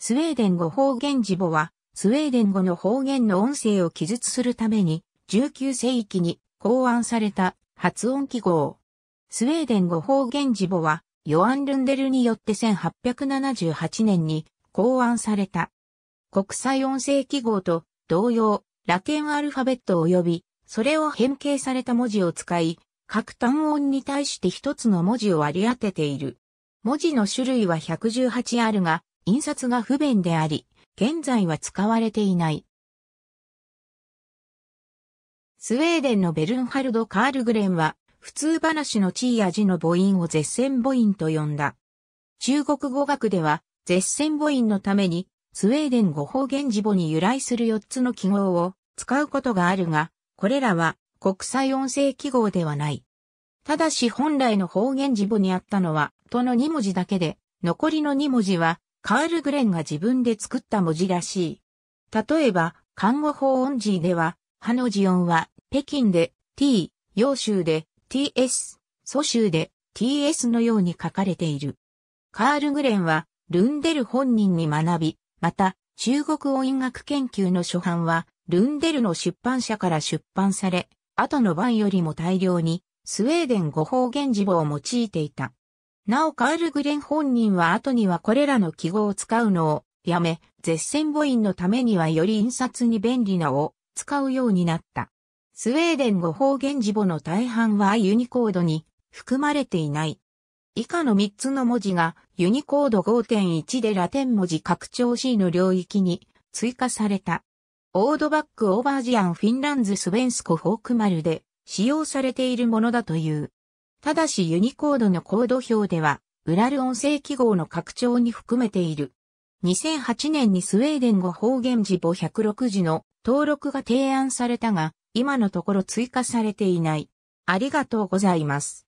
スウェーデン語方言字母は、スウェーデン語の方言の音声を記述するために、19世紀に考案された発音記号。スウェーデン語方言字母は、ヨアン・ルンデルによって1878年に考案された。国際音声記号と同様、ラテンアルファベット及び、それを変形された文字を使い、各単音に対して一つの文字を割り当てている。文字の種類は118あるが、印刷が不便であり、現在は使われていない。スウェーデンのベルンハルド・カールグレンは、普通話の地位や字の母音を絶戦母音と呼んだ。中国語学では、絶戦母音のために、スウェーデン語方言字母に由来する4つの記号を使うことがあるが、これらは国際音声記号ではない。ただし本来の方言字母にあったのは、との2文字だけで、残りの2文字はカール・グレンが自分で作った文字らしい。例えば、看護法音字では、ハの字音は、北京で t、洋州で ts、蘇州で ts のように書かれている。カール・グレンは、ルンデル本人に学び、また、中国音楽研究の初版は、ルンデルの出版社から出版され、後の版よりも大量に、スウェーデン語方言字母を用いていた。なおカール・グレン本人は後にはこれらの記号を使うのをやめ、絶戦母音のためにはより印刷に便利なを使うようになった。スウェーデン語方言字母の大半はユニコードに含まれていない。以下の3つの文字がユニコード5.1でラテン文字拡張 C の領域に追加された。オードバック・オーバージアン・フィンランズ・スベンスコ・フォークマルで使用されているものだという。ただしユニコードのコード表では、ウラル音声記号の拡張に含めている。2008年にスウェーデン語方言字母106字の登録が提案されたが、今のところ追加されていない。ありがとうございます。